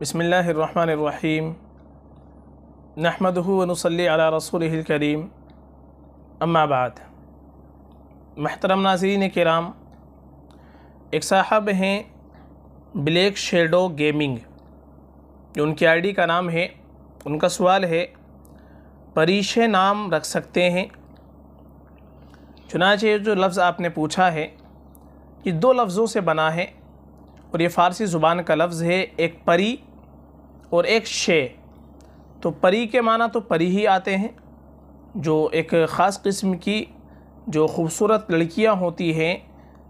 बसमीम नहमदनसली रसूल करीम अम्माबाद महतरम नाजरीन कराम एक साहब हैं ब्लैक शेडो गेमिंग जो उनकी आईडी का नाम है उनका सवाल है परीशे नाम रख सकते हैं चुनाचे जो लफ्ज़ आपने पूछा है ये दो लफ्ज़ों से बना है और ये फ़ारसी ज़ुबान का लफ्ज़ है एक परी और एक शे तो परी के माना तो परी ही आते हैं जो एक ख़ास किस्म की जो खूबसूरत लड़कियां होती हैं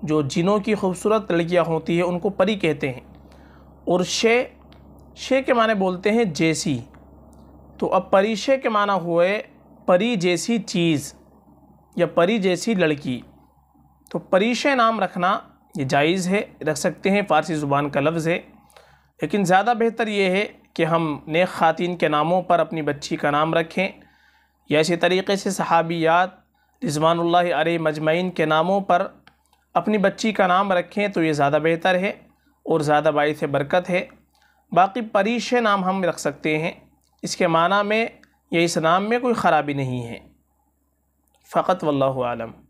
जो जिनों की खूबसूरत लड़कियां होती हैं उनको परी कहते हैं और शे शे के माने बोलते हैं जैसी तो अब परी शे के माना हुए परी जैसी चीज़ या परी जैसी लड़की तो परीशे नाम रखना ये जायज़ है रख सकते हैं फ़ारसी ज़ुबान का लफ्ज़ है लेकिन ज़्यादा बेहतर ये है कि हम नेक ख़ातिन के नामों पर अपनी बच्ची का नाम रखें या इसी तरीके से सहाबियात रिजवानुल्लाह अरे मजमैन के नामों पर अपनी बच्ची का नाम रखें तो ये ज़्यादा बेहतर है और ज़्यादा बायस बरकत है बाकी परीश नाम हम रख सकते हैं इसके माना में या इस नाम में कोई ख़राबी नहीं है फ़कत वल्लम आलम